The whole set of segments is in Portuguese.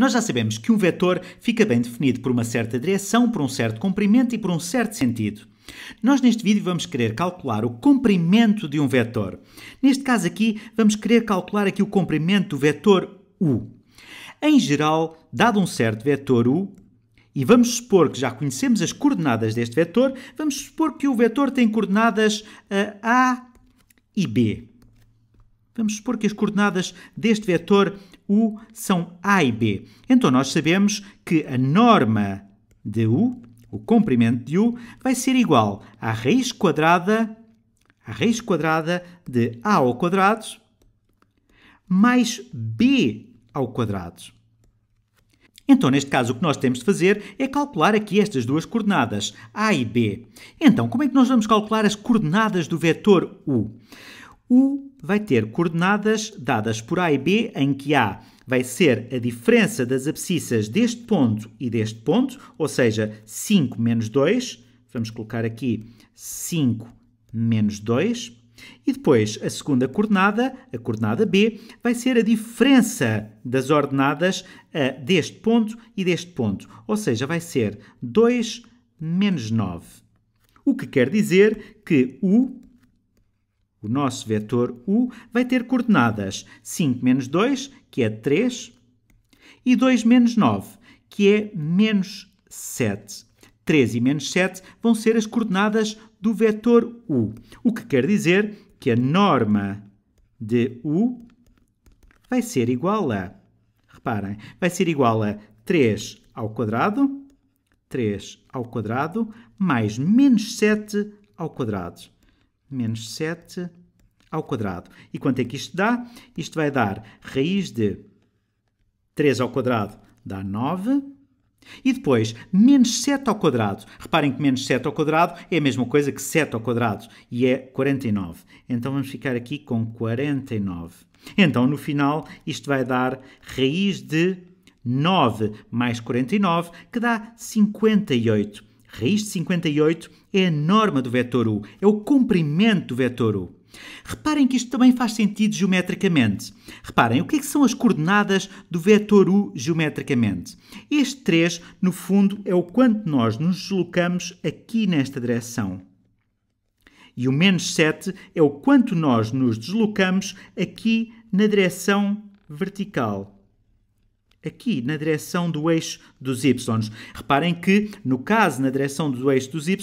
Nós já sabemos que um vetor fica bem definido por uma certa direção, por um certo comprimento e por um certo sentido. Nós neste vídeo vamos querer calcular o comprimento de um vetor. Neste caso aqui, vamos querer calcular aqui o comprimento do vetor u. Em geral, dado um certo vetor u, e vamos supor que já conhecemos as coordenadas deste vetor, vamos supor que o vetor tem coordenadas a, eh, a e b. Vamos supor que as coordenadas deste vetor U são A e B. Então nós sabemos que a norma de U, o comprimento de U, vai ser igual à raiz quadrada, à raiz quadrada de A ao quadrado mais B ao quadrado. Então, neste caso, o que nós temos de fazer é calcular aqui estas duas coordenadas, A e B. Então, como é que nós vamos calcular as coordenadas do vetor U? U vai ter coordenadas dadas por A e B, em que A vai ser a diferença das abscissas deste ponto e deste ponto, ou seja, 5 menos 2. Vamos colocar aqui 5 menos 2. E depois a segunda coordenada, a coordenada B, vai ser a diferença das ordenadas deste ponto e deste ponto, ou seja, vai ser 2 menos 9. O que quer dizer que U o nosso vetor u vai ter coordenadas 5 menos 2, que é 3, e 2 menos 9, que é menos 7. 3 e menos 7 vão ser as coordenadas do vetor u, o que quer dizer que a norma de u vai ser igual a, reparem, vai ser igual a 3 ao quadrado, 3 ao quadrado, mais menos 7 ao quadrado menos 7 ao quadrado. E quanto é que isto dá? Isto vai dar raiz de 3 ao quadrado dá 9. E depois, menos 7 ao quadrado. Reparem que menos 7 ao quadrado é a mesma coisa que 7 ao quadrado e é 49. Então vamos ficar aqui com 49. Então no final isto vai dar raiz de 9 mais 49, que dá 58. Raiz de 58 é a norma do vetor U, é o comprimento do vetor U. Reparem que isto também faz sentido geometricamente. Reparem, o que, é que são as coordenadas do vetor U geometricamente? Este 3, no fundo, é o quanto nós nos deslocamos aqui nesta direção. E o menos 7 é o quanto nós nos deslocamos aqui na direção vertical aqui na direção do eixo dos y. Reparem que, no caso, na direção do eixo dos y,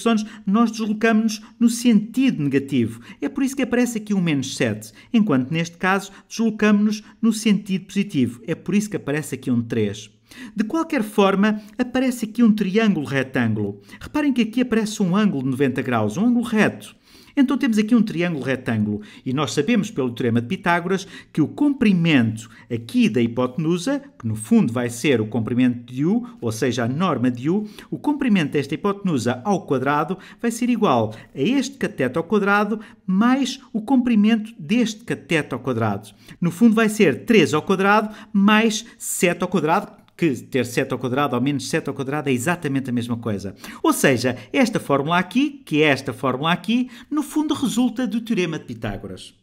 nós deslocamos-nos no sentido negativo. É por isso que aparece aqui um menos 7, enquanto neste caso deslocamos-nos no sentido positivo. É por isso que aparece aqui um 3. De qualquer forma, aparece aqui um triângulo retângulo. Reparem que aqui aparece um ângulo de 90 graus, um ângulo reto. Então temos aqui um triângulo retângulo e nós sabemos pelo teorema de Pitágoras que o comprimento aqui da hipotenusa, que no fundo vai ser o comprimento de U, ou seja, a norma de U, o comprimento desta hipotenusa ao quadrado vai ser igual a este cateto ao quadrado mais o comprimento deste cateto ao quadrado. No fundo vai ser 3 ao quadrado mais 7 ao quadrado, que ter 7 ao quadrado ou menos 7 ao quadrado é exatamente a mesma coisa. Ou seja, esta fórmula aqui, que é esta fórmula aqui, no fundo resulta do Teorema de Pitágoras.